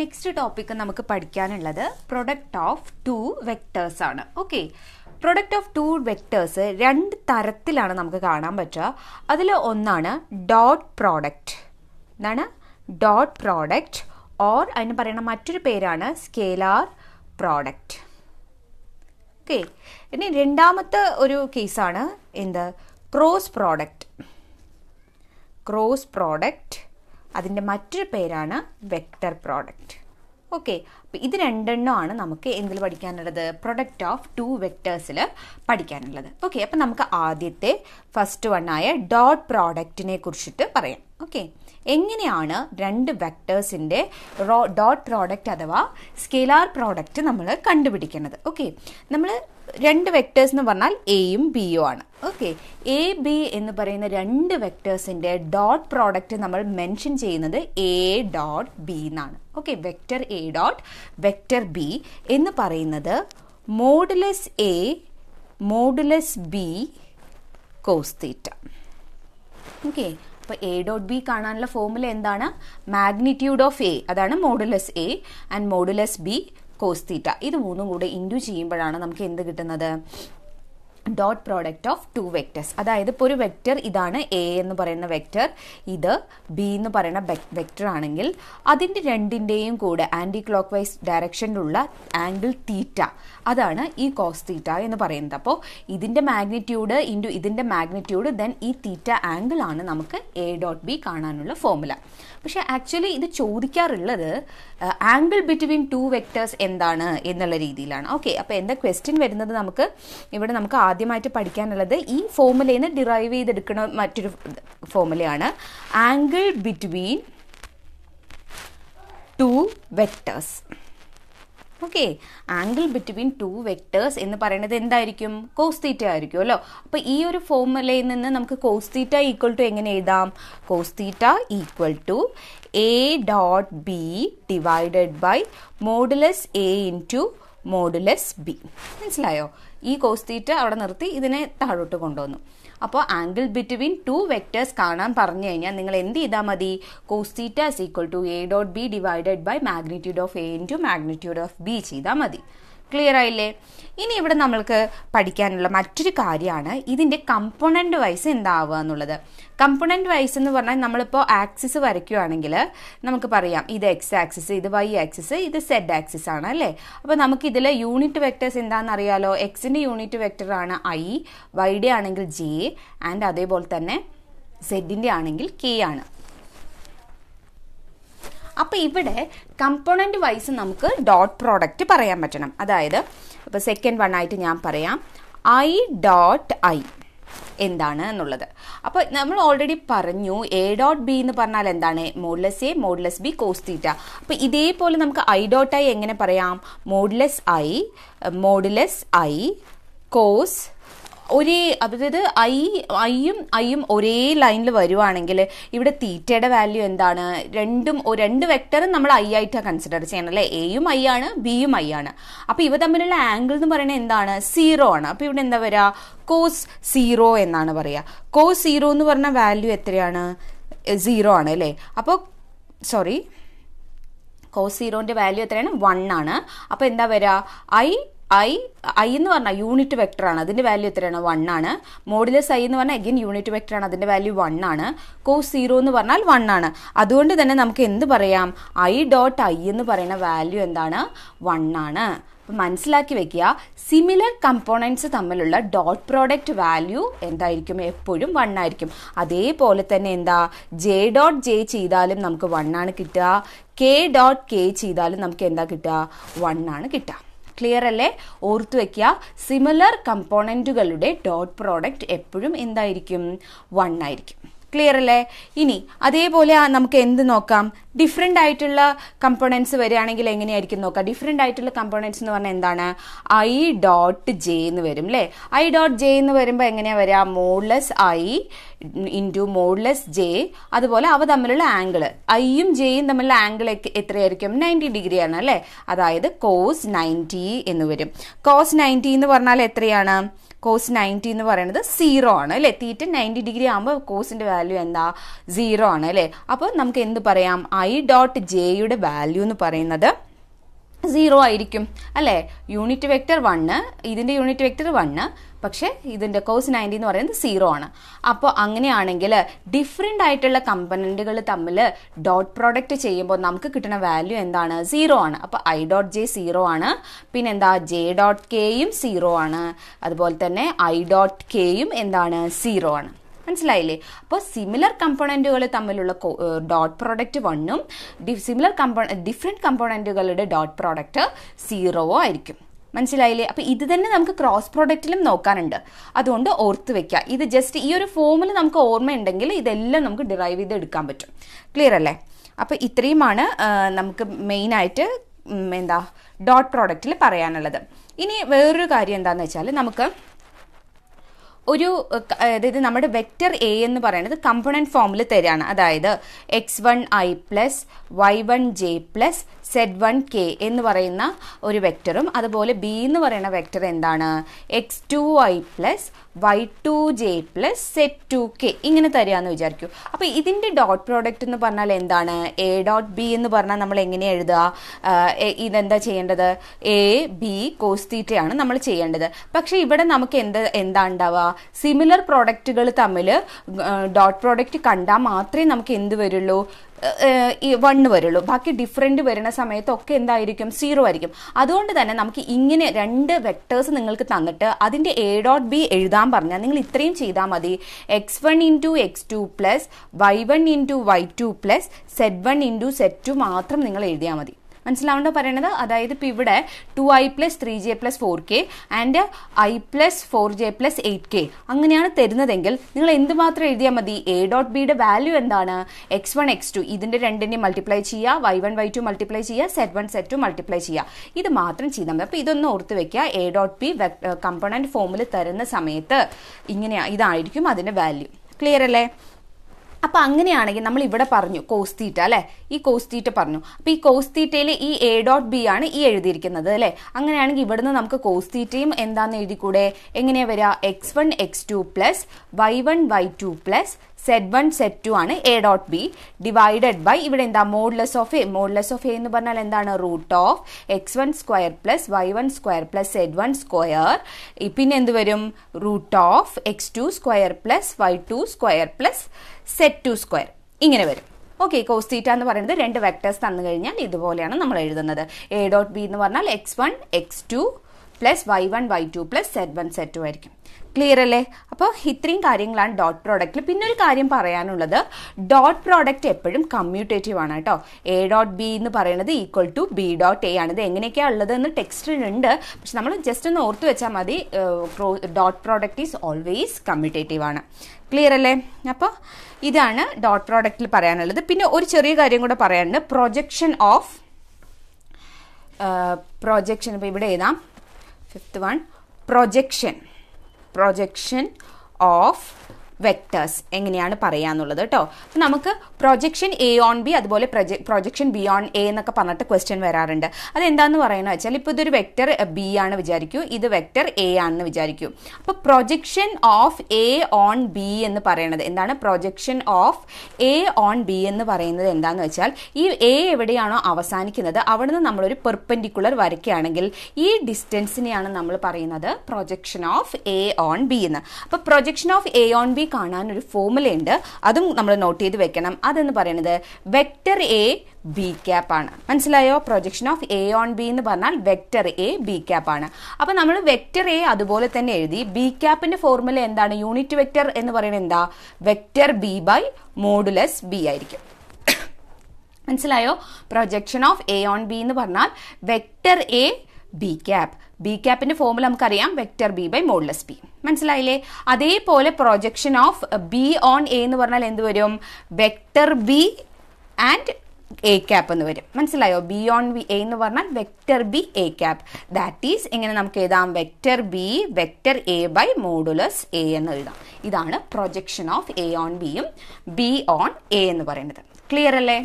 next topic നമുക്ക് പഠിക്കാനുള്ളത് product of two vectors ആണ് okay product of two vectors രണ്ട് തരത്തിലാണ് നമുക്ക് കാണാൻ പറ്റുക അതിൽ ഒന്നാണ് ഡോട്ട് പ്രോഡക്റ്റ് എന്താണ് ഡോട്ട് പ്രോഡക്റ്റ് ഓർ അതിന് പറയുന്ന മറ്റൊരു പേരാണ് സ്കേലാർ പ്രോഡക്റ്റ് ഓക്കെ ഇനി രണ്ടാമത്തെ ഒരു കേസാണ് എന്ത് ക്രോസ് പ്രോഡക്റ്റ് ക്രോസ് പ്രോഡക്റ്റ് അതിൻ്റെ മറ്റൊരു പേരാണ് വെക്ടർ പ്രോഡക്റ്റ് ഓക്കെ അപ്പോൾ ഇത് രണ്ടെണ്ണമാണ് നമുക്ക് എന്തിൽ പഠിക്കാനുള്ളത് പ്രൊഡക്റ്റ് ഓഫ് ടു വെക്റ്റേഴ്സിൽ പഠിക്കാനുള്ളത് ഓക്കെ അപ്പം നമുക്ക് ആദ്യത്തെ ഫസ്റ്റ് വണ്ണായ ഡോട്ട് പ്രോഡക്റ്റിനെ കുറിച്ചിട്ട് പറയാം ഓക്കെ എങ്ങനെയാണ് രണ്ട് വെക്ടേഴ്സിൻ്റെ ഡോട്ട് പ്രോഡക്റ്റ് അഥവാ സ്കെലാർ പ്രോഡക്റ്റ് നമ്മൾ കണ്ടുപിടിക്കുന്നത് ഓക്കെ നമ്മൾ രണ്ട് വെക്ടേഴ്സ് എന്ന് പറഞ്ഞാൽ എയും ബിയും ആണ് ഓക്കെ എ ബി എന്ന് പറയുന്ന രണ്ട് വെക്ടേഴ്സിൻ്റെ ഡോട്ട് പ്രോഡക്റ്റ് നമ്മൾ മെൻഷൻ ചെയ്യുന്നത് എ ഡോട്ട് ബി എന്നാണ് okay vector A dot vector B എന്ന് പറയുന്നത് modulus A modulus B cos theta okay അപ്പോൾ എ ഡോട്ട് ബി കാണാനുള്ള ഫോർമുല എന്താണ് മാഗ്നിറ്റ്യൂഡ് ഓഫ് എ അതാണ് modulus A and modulus B cos theta ഇത് മൂന്നും കൂടെ ഇൻഡ്യൂ ചെയ്യുമ്പോഴാണ് നമുക്ക് എന്ത് കിട്ടുന്നത് dot product of two vectors അതായത് ഇപ്പോൾ ഒരു വെക്റ്റർ ഇതാണ് എ എന്ന് പറയുന്ന വെക്റ്റർ ഇത് ബി എന്ന് പറയുന്ന വെക്റ്റർ ആണെങ്കിൽ അതിൻ്റെ രണ്ടിൻ്റെയും കൂടെ ആൻറ്റി ക്ലോക്ക് വൈസ് ഡയറക്ഷനിലുള്ള ആംഗിൾ തീറ്റ അതാണ് ഈ കോസ് തീറ്റ എന്ന് പറയുന്നത് അപ്പോൾ ഇതിൻ്റെ മാഗ്നിറ്റ്യൂഡ് ഇൻറ്റു ഇതിൻ്റെ മാഗ്നിറ്റ്യൂഡ് ദെൻ ഈ തീറ്റ ആംഗിൾ ആണ് നമുക്ക് എ ഡോട്ട് ബി കാണാനുള്ള ഫോമുല പക്ഷേ ആക്ച്വലി ഇത് ചോദിക്കാറുള്ളത് ആംഗിൾ ബിറ്റ്വീൻ ടു വെക്ടേഴ്സ് എന്താണ് എന്നുള്ള രീതിയിലാണ് ഓക്കെ അപ്പോൾ എന്താ ക്വസ്റ്റ്യൻ വരുന്നത് നമുക്ക് ഇവിടെ നമുക്ക് ആദ്യമായിട്ട് പഠിക്കാനുള്ളത് ഈ ഫോമുലയിൽ നിന്ന് ഡിറൈവ് ചെയ്തെടുക്കുന്ന മറ്റൊരു ഫോമുലയാണ് angle between two vectors okay angle between two vectors എന്ന് പറയുന്നത് എന്തായിരിക്കും കോസ് ആയിരിക്കും അല്ലോ അപ്പോൾ ഈ ഒരു ഫോമുലയിൽ നിന്ന് നമുക്ക് കോസ് ഈക്വൽ ടു എങ്ങനെ എഴുതാം cos equal to A dot B divided by modulus A into modulus B മനസ്സിലായോ ഈ കോസ് അവിടെ നിർത്തി ഇതിനെ താഴോട്ട് കൊണ്ടുവന്നു അപ്പോൾ ആംഗിൾ ബിറ്റ്വീൻ ടു വെക്ടേഴ്സ് കാണാൻ പറഞ്ഞു കഴിഞ്ഞാൽ നിങ്ങൾ എന്ത് ചെയ്താൽ മതി cos theta theta equal to A dot B divided by magnitude of A into magnitude of B ചെയ്താൽ മതി ക്ലിയർ ആയില്ലേ ഇനി ഇവിടെ നമ്മൾക്ക് പഠിക്കാനുള്ള മറ്റൊരു കാര്യമാണ് ഇതിൻ്റെ കമ്പോണൻറ്റ് വൈസ് എന്താവുക എന്നുള്ളത് കമ്പോണൻറ്റ് വൈസ് എന്ന് പറഞ്ഞാൽ നമ്മളിപ്പോൾ ആക്സിസ് വരയ്ക്കുകയാണെങ്കിൽ നമുക്ക് പറയാം ഇത് എക്സ് ആക്സിസ് ഇത് വൈ ആക്സിസ് ഇത് സെഡ് ആക്സിസ് ആണ് അല്ലേ അപ്പോൾ നമുക്ക് ഇതിലെ യൂണിറ്റ് വെക്ടേഴ്സ് എന്താണെന്ന് അറിയാലോ എക്സിൻ്റെ യൂണിറ്റ് വെക്ടറാണ് ഐ വൈയുടെ ആണെങ്കിൽ ജെ ആൻഡ് അതേപോലെ തന്നെ സെഡിൻ്റെ ആണെങ്കിൽ കെ ആണ് അപ്പോൾ ഇവിടെ കമ്പോണൻറ്റ് വൈസ് നമുക്ക് ഡോട്ട് പ്രോഡക്റ്റ് പറയാൻ പറ്റണം അതായത് ഇപ്പോൾ സെക്കൻഡ് വൺ ആയിട്ട് ഞാൻ പറയാം ഐ ഡോട്ട് ഐ എന്താണ് എന്നുള്ളത് അപ്പോൾ നമ്മൾ ഓൾറെഡി പറഞ്ഞു എ ഡോട്ട് ബി എന്ന് പറഞ്ഞാൽ എന്താണ് modulus A modulus B cos theta അപ്പോൾ ഇതേപോലെ നമുക്ക് ഐ ഡോട്ട് ഐ എങ്ങനെ പറയാം modulus I modulus I cos ഒരേ അതായത് ഐ ഐയും ഐയും ഒരേ ലൈനിൽ വരുവാണെങ്കിൽ ഇവിടെ തീറ്റയുടെ വാല്യൂ എന്താണ് രണ്ടും രണ്ട് വെക്ടറും നമ്മൾ ഐ ആയിട്ടാണ് കൺസിഡർ ചെയ്യണം അല്ലേ എയും ഐ ആണ് ബിയും ഐ ആണ് അപ്പോൾ ഇവ തമ്മിലുള്ള ആംഗിൾ എന്ന് പറയുന്നത് എന്താണ് സീറോ ആണ് അപ്പോൾ ഇവിടെ എന്താ വരിക കോസ് സീറോ എന്നാണ് പറയുക കോസ് സീറോ എന്ന് പറഞ്ഞ വാല്യൂ എത്രയാണ് സീറോ ആണ് അല്ലേ അപ്പോൾ സോറി കോസ് സീറോൻ്റെ വാല്യൂ എത്രയാണ് വൺ ആണ് അപ്പോൾ എന്താ വരിക ഐ ഐ ഐ എന്ന് പറഞ്ഞാൽ യൂണിറ്റ് വെക്ടറാണ് അതിൻ്റെ വാല്യൂ എത്രയാണ് വൺ ആണ് മോഡിലസ് ഐ എന്ന് പറഞ്ഞാൽ അഗെയിൻ യൂണിറ്റ് വെക്ടറാണ് അതിൻ്റെ വാല്യൂ വൺ ആണ് കോ സീറോ എന്ന് പറഞ്ഞാൽ വൺ ആണ് അതുകൊണ്ട് തന്നെ നമുക്ക് എന്ത് പറയാം ഐ ഡോട്ട് ഐ എന്ന് പറയുന്ന വാല്യൂ എന്താണ് വൺ ആണ് അപ്പം മനസ്സിലാക്കി വെക്കുക സിമിലർ കമ്പോണൻസ് തമ്മിലുള്ള ഡോട്ട് പ്രോഡക്റ്റ് വാല്യൂ എന്തായിരിക്കും എപ്പോഴും വൺ ആയിരിക്കും അതേപോലെ തന്നെ എന്താ ജെ ഡോട്ട് ജെ ചെയ്താലും നമുക്ക് വൺ ആണ് കിട്ടുക കെ ഡോട്ട് കെ ചെയ്താലും നമുക്ക് എന്താ കിട്ടുക വൺ ആണ് കിട്ടുക ക്ലിയർ അല്ലേ ഓർത്തു വെക്കുക സിമിലർ കമ്പോണൻറ്റുകളുടെ ഡോട്ട് പ്രോഡക്റ്റ് എപ്പോഴും എന്തായിരിക്കും വൺ ആയിരിക്കും ക്ലിയർ അല്ലേ ഇനി അതേപോലെ നമുക്ക് എന്ത് നോക്കാം ഡിഫറെൻ്റ് ആയിട്ടുള്ള കമ്പോണൻസ് വരികയാണെങ്കിൽ എങ്ങനെയായിരിക്കും നോക്കാം ഡിഫറെൻ്റ് ആയിട്ടുള്ള കമ്പോണൻസ് എന്ന് പറഞ്ഞാൽ എന്താണ് ഐ ഡോട്ട് ജെ എന്ന് വരും അല്ലേ ഐ ഡോട്ട് ജെ എന്ന് വരുമ്പോൾ എങ്ങനെയാണ് വരിക modulus i into modulus j അതുപോലെ അവ തമ്മിലുള്ള ആംഗിൾ ഐയും ജെയും തമ്മിലുള്ള ആംഗിൾ എത്രയായിരിക്കും നയൻറ്റി ഡിഗ്രി ആണ് അല്ലേ അതായത് കോസ് നയൻറ്റി എന്ന് വരും കോസ് നയൻറ്റി എന്ന് പറഞ്ഞാൽ എത്രയാണ് കോസ് നയൻറ്റി എന്ന് പറയുന്നത് സീറോ ആണ് അല്ലേ തീറ്റ നയൻറ്റി ഡിഗ്രി ആകുമ്പോൾ കോസിൻ്റെ വാല്യൂ എന്താ സീറോ ആണ് അല്ലേ അപ്പോൾ നമുക്ക് എന്ത് പറയാം ഐ ഡോട്ട് ജെയുടെ വാല്യൂ എന്ന് പറയുന്നത് സീറോ ആയിരിക്കും അല്ലേ യൂണിറ്റ് വെക്റ്റർ വണ്ണ് ഇതിൻ്റെ യൂണിറ്റ് വെക്റ്റർ വണ്ണ് പക്ഷേ ഇതിൻ്റെ കോസ് നയൻറ്റി എന്ന് പറയുന്നത് സീറോ ആണ് അപ്പോൾ അങ്ങനെയാണെങ്കിൽ ഡിഫറെൻ്റ് ആയിട്ടുള്ള കമ്പനൻ്റുകൾ തമ്മിൽ ഡോട്ട് പ്രോഡക്റ്റ് ചെയ്യുമ്പോൾ നമുക്ക് കിട്ടുന്ന വാല്യൂ എന്താണ് സീറോ ആണ് അപ്പോൾ ഐ ഡോട്ട് ജെ സീറോ ആണ് പിന്നെ എന്താ ജെ ഡോട്ട് കെയും സീറോ ആണ് അതുപോലെ തന്നെ ഐ ഡോട്ട് കെയും എന്താണ് സീറോ ആണ് മനസ്സിലായില്ലേ അപ്പോൾ സിമിലർ കമ്പോണൻറ്റുകൾ തമ്മിലുള്ള ഡോട്ട് പ്രോഡക്റ്റ് വണ്ണും സിമിലർ കമ്പോ ഡിഫറെൻറ്റ് കമ്പോണൻറ്റുകളുടെ ഡോട്ട് പ്രോഡക്റ്റ് സീറോ ആയിരിക്കും മനസ്സിലായില്ലേ അപ്പോൾ ഇത് തന്നെ നമുക്ക് ക്രോസ് പ്രോഡക്റ്റിലും നോക്കാനുണ്ട് അതുകൊണ്ട് ഓർത്ത് വെക്കുക ഇത് ജസ്റ്റ് ഈ ഒരു ഫോമിൽ നമുക്ക് ഓർമ്മയുണ്ടെങ്കിൽ ഇതെല്ലാം നമുക്ക് ഡിറൈവ് ചെയ്ത് എടുക്കാൻ പറ്റും ക്ലിയർ അല്ലേ അപ്പോൾ ഇത്രയുമാണ് നമുക്ക് മെയിനായിട്ട് എന്താ ഡോട്ട് പ്രോഡക്റ്റിൽ പറയാനുള്ളത് ഇനി വേറൊരു കാര്യം എന്താണെന്ന് വെച്ചാൽ നമുക്ക് ഒരു അതായത് നമ്മുടെ വെക്റ്റർ എ എന്ന് പറയുന്നത് കമ്പണൻറ്റ് ഫോമിൽ തരികയാണ് അതായത് x one i plus y one j plus z one k എന്ന് പറയുന്ന ഒരു വെക്റ്ററും അതുപോലെ ബി എന്ന് പറയുന്ന വെക്റ്റർ എന്താണ് x two i plus y two j plus z two k ഇങ്ങനെ തരികയെന്ന് വിചാരിക്കൂ അപ്പോൾ ഇതിൻ്റെ ഡോട്ട് പ്രോഡക്റ്റ് എന്ന് പറഞ്ഞാൽ എന്താണ് എ ഡോട്ട് ബി എന്ന് പറഞ്ഞാൽ നമ്മൾ എങ്ങനെ എഴുതുക ഇതെന്താ ചെയ്യേണ്ടത് എ ബി കോസ്തീറ്റയാണ് നമ്മൾ ചെയ്യേണ്ടത് പക്ഷേ ഇവിടെ നമുക്ക് എന്ത് എന്താ ഉണ്ടാവുക സിമിലർ പ്രോഡക്റ്റുകൾ തമ്മിൽ ഡോട്ട് പ്രോഡക്റ്റ് കണ്ടാൽ മാത്രമേ നമുക്ക് എന്ത് വരുള്ളൂ വൺ വരുള്ളൂ ബാക്കി ഡിഫറെൻ്റ് വരുന്ന സമയത്തൊക്കെ എന്തായിരിക്കും സീറോ ആയിരിക്കും അതുകൊണ്ട് തന്നെ നമുക്ക് ഇങ്ങനെ രണ്ട് വെക്ടേഴ്സ് നിങ്ങൾക്ക് തന്നിട്ട് അതിൻ്റെ എ ഡോട്ട് ബി എഴുതാൻ പറഞ്ഞാൽ നിങ്ങൾ ഇത്രയും ചെയ്താൽ മതി x one into x two plus y one into y two plus z one into z two മാത്രം നിങ്ങൾ എഴുതിയാൽ മതി മനസ്സിലാവുണ്ടോ പറയണത് അതായത് ഇപ്പം ഇവിടെ two i plus three j plus four k and i plus four j plus eight k അങ്ങനെയാണ് തരുന്നതെങ്കിൽ നിങ്ങൾ എന്തുമാത്രം എഴുതിയാൽ മതി എ ഡോട്ട് ബിയുടെ വാല്യൂ എന്താണ് എക്സ് വൺ എക്സ് ടു ഇതിൻ്റെ രണ്ടിനെ മൾട്ടിപ്ലൈ ചെയ്യുക y one y two multiply ചെയ്യുക z one z two multiply ചെയ്യുക ഇത് മാത്രം ചെയ്താൽ മതി അപ്പോൾ ഇതൊന്ന് ഓർത്ത് വെക്കുക എ ഡോട്ട് ബി കമ്പണൻറ്റ് ഫോമിൽ തരുന്ന സമയത്ത് ഇങ്ങനെയാണ് ഇതായിരിക്കും അതിൻ്റെ വാല്യൂ ക്ലിയർ അല്ലേ അപ്പൊ അങ്ങനെയാണെങ്കിൽ നമ്മൾ ഇവിടെ പറഞ്ഞു കോസ്തീറ്റ അല്ലെ ഈ കോസ്തീറ്റ പറഞ്ഞു അപ്പൊ ഈ കോസ്തീറ്റയിൽ ഈ എ ഡോട്ട് ബി ആണ് ഈ എഴുതിയിരിക്കുന്നത് അല്ലെ അങ്ങനെയാണെങ്കിൽ ഇവിടുന്ന് നമുക്ക് കോസ്തീറ്റയും എന്താന്ന് എഴുതിക്കൂടെ എങ്ങനെയാ വരിക x one x two plus y one y two plus z one z two ആണ് a dot B divided by ഇവിടെ എന്താ modulus of a modulus of a എന്ന് പറഞ്ഞാൽ എന്താണ് root of x one square plus y one square plus z one square പിന്നെ എന്ത് വരും root of x two square plus y two square plus z two square ഇങ്ങനെ വരും okay cos എന്ന് പറയുന്നത് രണ്ട് വെക്ടേഴ്സ് തന്നു കഴിഞ്ഞാൽ ഇതുപോലെയാണ് നമ്മൾ എഴുതുന്നത് എ ഡോട്ട് ബി എന്ന് പറഞ്ഞാൽ x one x two plus y one y two plus z one z two ആയിരിക്കും ക്ലിയർ അല്ലേ അപ്പോൾ ഇത്രയും കാര്യങ്ങളാണ് ഡോട്ട് പ്രോഡക്റ്റിൽ പിന്നെ ഒരു കാര്യം പറയാനുള്ളത് ഡോട്ട് പ്രോഡക്റ്റ് എപ്പോഴും കമ്മ്യൂട്ടേറ്റീവ് ആണ് കേട്ടോ എ ഡോട്ട് ബി എന്ന് പറയുന്നത് equal to b dot a ആണ് ഇത് എങ്ങനെയൊക്കെയാണ് ഉള്ളത് എന്ന് ടെക്സ്റ്റിലുണ്ട് പക്ഷെ നമ്മൾ ജസ്റ്റ് ഒന്ന് ഓർത്ത് വെച്ചാൽ മതി dot product is always commutative ആണ് ക്ലിയർ അല്ലേ അപ്പോൾ ഇതാണ് ഡോട്ട് പ്രോഡക്റ്റിൽ പറയാനുള്ളത് പിന്നെ ഒരു ചെറിയ കാര്യം കൂടെ പറയാനുണ്ട് പ്രൊജക്ഷൻ ഓഫ് പ്രൊജക്ഷൻ ഇപ്പോൾ ഇവിടെ ഏതാം fifth one projection projection of vectors എങ്ങനെയാണ് പറയാന്നുള്ളത് കേട്ടോ അപ്പം നമുക്ക് പ്രൊജക്ഷൻ എ ഓൺ ബി അതുപോലെ പ്രൊജക്ഷൻ ബി ഓൺ എ എന്നൊക്കെ പറഞ്ഞിട്ട് ക്വസ്റ്റ്യൻ വരാറുണ്ട് അതെന്താന്ന് പറയുന്നത് വെച്ചാൽ ഇപ്പോൾ ഇതൊരു വെക്ടർ ബി ആണ് വിചാരിക്കൂ ഇത് വെക്ടർ എ ആണെന്ന് വിചാരിക്കൂ അപ്പോൾ projection of a on b എന്ന് പറയുന്നത് എന്താണ് projection of a on b എന്ന് പറയുന്നത് എന്താന്ന് വെച്ചാൽ ഈ എ എവിടെയാണോ അവസാനിക്കുന്നത് അവിടെ നിന്ന് നമ്മളൊരു പെർപ്പൻഡിക്കുലർ വരയ്ക്കുകയാണെങ്കിൽ ഈ ഡിസ്റ്റൻസിനെയാണ് നമ്മൾ പറയുന്നത് projection of a on b എന്ന് അപ്പോൾ projection of a on b പൊതുവേ കാണാൻ ഒരു ഫോർമുലയുണ്ട് അതും നമ്മൾ നോട്ട് ചെയ്ത് വെക്കണം അതെന്ന് പറയുന്നത് വെക്റ്റർ എ ബി ക്യാപ്പ് ആണ് മനസ്സിലായോ projection of a on b എന്ന് പറഞ്ഞാൽ വെക്റ്റർ എ ബി ക്യാപ്പ് ആണ് അപ്പോൾ നമ്മൾ വെക്റ്റർ എ അതുപോലെ തന്നെ എഴുതി ബി ക്യാപ്പിന്റെ ഫോർമുല എന്താണ് യൂണിറ്റ് വെക്റ്റർ എന്ന് പറയുന്നത് എന്താ vector b by modulus b ആയിരിക്കും മനസ്സിലായോ projection of a on b എന്ന് പറഞ്ഞാൽ vector a b cap b ക്യാപ്പിന്റെ ഫോമുല നമുക്കറിയാം vector b by modulus b മനസ്സിലായില്ലേ അതേപോലെ projection of b on a എന്ന് പറഞ്ഞാൽ എന്ത് വരും vector b and a cap എന്ന് വരും മനസ്സിലായോ ബി ഓൺ ബി എ എന്ന് പറഞ്ഞാൽ vector b a cap that is എങ്ങനെ നമുക്ക് എഴുതാം vector b vector a by modulus a എന്ന് എഴുതാം ഇതാണ് പ്രൊജക്ഷൻ ഓഫ് എ ഓൺ ബിയും ബി ഓൺ എ എന്ന് പറയുന്നത് ക്ലിയർ അല്ലേ